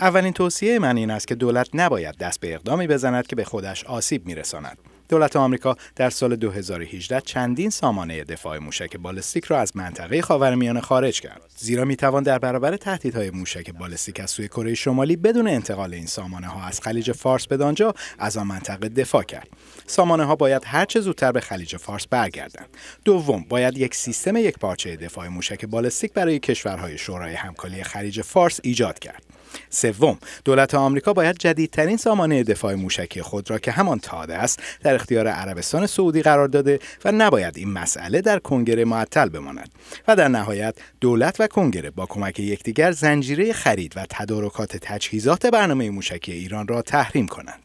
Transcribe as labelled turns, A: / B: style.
A: اولین توصیه من این است که دولت نباید دست به اقدامی بزند که به خودش آسیب میرساند. دولت آمریکا در سال 2018 چندین سامانه دفاع موشک بالستیک را از منطقه خاورمیانه خارج کرد زیرا می توان در برابر تهدیدهای موشک بالستیک از سوی کره شمالی بدون انتقال این سامانه ها از خلیج فارس به دانجا از آن منطقه دفاع کرد سامانه ها باید هر چه زودتر به خلیج فارس برگردند دوم باید یک سیستم یک پارچه دفاع موشک بالستیک برای کشورهای شورای همکاری خلیج فارس ایجاد کرد سوم دولت آمریکا باید جدیدترین سامانه دفاع موشکی خود را که همان تاد است در اختیار عربستان سعودی قرار داده و نباید این مسئله در کنگره معطل بماند و در نهایت دولت و کنگره با کمک یکدیگر زنجیره خرید و تدارکات تجهیزات برنامه موشکی ایران را تحریم کنند